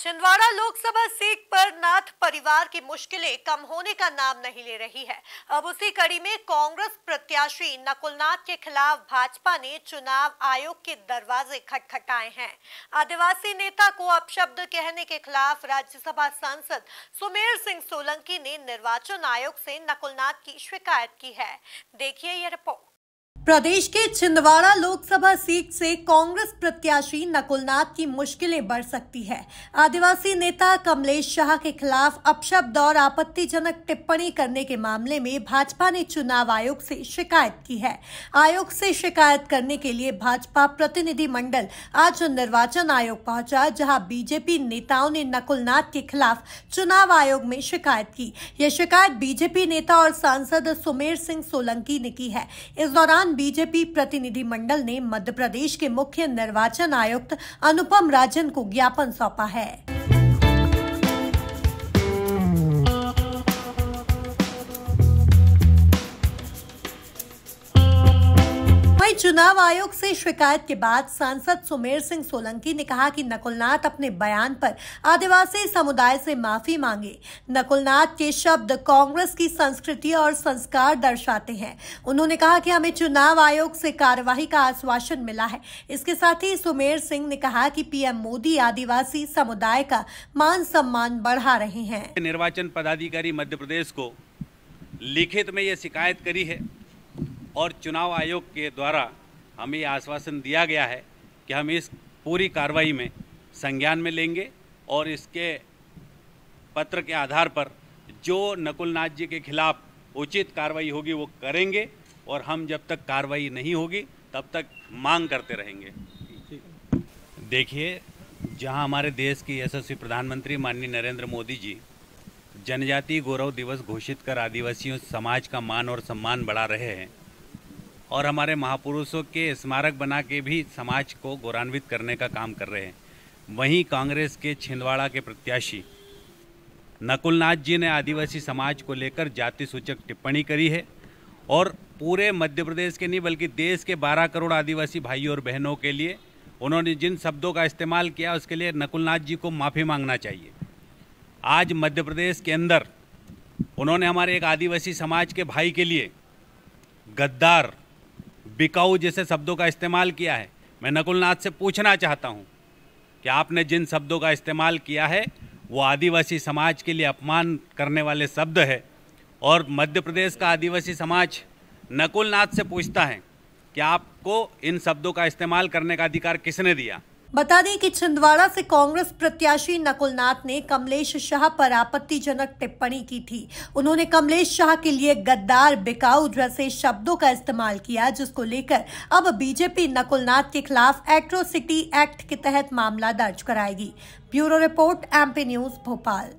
Chhindwara Lok Sabha seat पर नाथ परिवार की मुश्किलें कम होने का नाम नहीं ले रही है अब उसी कड़ी में कांग्रेस प्रत्याशी नकुलनाथ के खिलाफ भाजपा ने चुनाव आयोग के दरवाजे खटखटाए हैं आदिवासी नेता को अपशब्द कहने के खिलाफ राज्यसभा सांसद सुमेर सिंह सोलंकी ने निर्वाचन आयोग से नकुलनाथ की शिकायत की है देखिए यह रिपोर्ट प्रदेश के छिंदवाड़ा लोकसभा सीट से कांग्रेस प्रत्याशी नकुलनाथ की मुश्किलें बढ़ सकती है आदिवासी नेता कमलेश शाह के खिलाफ अपशब्द और आपत्तिजनक टिप्पणी करने के मामले में भाजपा ने चुनाव आयोग से शिकायत की है आयोग से शिकायत करने के लिए भाजपा प्रतिनिधि मंडल आज निर्वाचन आयोग पहुंचा जहां बीजेपी नेताओं ने नकुलनाथ के खिलाफ चुनाव आयोग में शिकायत की यह शिकायत बीजेपी नेता और सांसद सुमेर सिंह सोलंकी ने की है इस दौरान बीजेपी प्रतिनिधि मंडल ने मध्य प्रदेश के मुख्य निर्वाचन आयुक्त अनुपम राजन को ज्ञापन सौंपा है वहीं चुनाव आयोग से शिकायत के बाद सांसद सुमेर सिंह सोलंकी ने कहा कि नकुलनाथ अपने बयान पर आदिवासी समुदाय से माफी मांगे नकुलनाथ के शब्द कांग्रेस की संस्कृति और संस्कार दर्शाते हैं उन्होंने कहा कि हमें चुनाव आयोग से कार्यवाही का आश्वासन मिला है इसके साथ ही सुमेर सिंह ने कहा कि पीएम मोदी आदिवासी समुदाय का मान सम्मान बढ़ा रहे हैं निर्वाचन पदाधिकारी मध्य प्रदेश को लिखित में ये शिकायत करी है और चुनाव आयोग के द्वारा हमें आश्वासन दिया गया है कि हम इस पूरी कार्रवाई में संज्ञान में लेंगे और इसके पत्र के आधार पर जो नकुलनाथ जी के खिलाफ उचित कार्रवाई होगी वो करेंगे और हम जब तक कार्रवाई नहीं होगी तब तक मांग करते रहेंगे देखिए जहां हमारे देश के यशस्वी प्रधानमंत्री माननीय नरेंद्र मोदी जी जनजातीय गौरव दिवस घोषित कर आदिवासियों समाज का मान और सम्मान बढ़ा रहे हैं और हमारे महापुरुषों के स्मारक बना के भी समाज को गौरवान्वित करने का काम कर रहे हैं वहीं कांग्रेस के छिंदवाड़ा के प्रत्याशी नकुलनाथ जी ने आदिवासी समाज को लेकर जाति सूचक टिप्पणी करी है और पूरे मध्य प्रदेश के नहीं बल्कि देश के 12 करोड़ आदिवासी भाइयों और बहनों के लिए उन्होंने जिन शब्दों का इस्तेमाल किया उसके लिए नकुलनाथ जी को माफ़ी मांगना चाहिए आज मध्य प्रदेश के अंदर उन्होंने हमारे एक आदिवासी समाज के भाई के लिए गद्दार बिकाऊ जैसे शब्दों का इस्तेमाल किया है मैं नकुल नाथ से पूछना चाहता हूँ कि आपने जिन शब्दों का इस्तेमाल किया है वो आदिवासी समाज के लिए अपमान करने वाले शब्द है और मध्य प्रदेश का आदिवासी समाज नकुलनाथ से पूछता है कि आपको इन शब्दों का इस्तेमाल करने का अधिकार किसने दिया बता दें कि छिंदवाड़ा से कांग्रेस प्रत्याशी नकुलनाथ ने कमलेश शाह पर आपत्तिजनक टिप्पणी की थी उन्होंने कमलेश शाह के लिए गद्दार बिकाऊ जैसे शब्दों का इस्तेमाल किया जिसको लेकर अब बीजेपी नकुलनाथ के खिलाफ एट्रोसिटी एक्ट के तहत मामला दर्ज कराएगी bureau report MP news Bhopal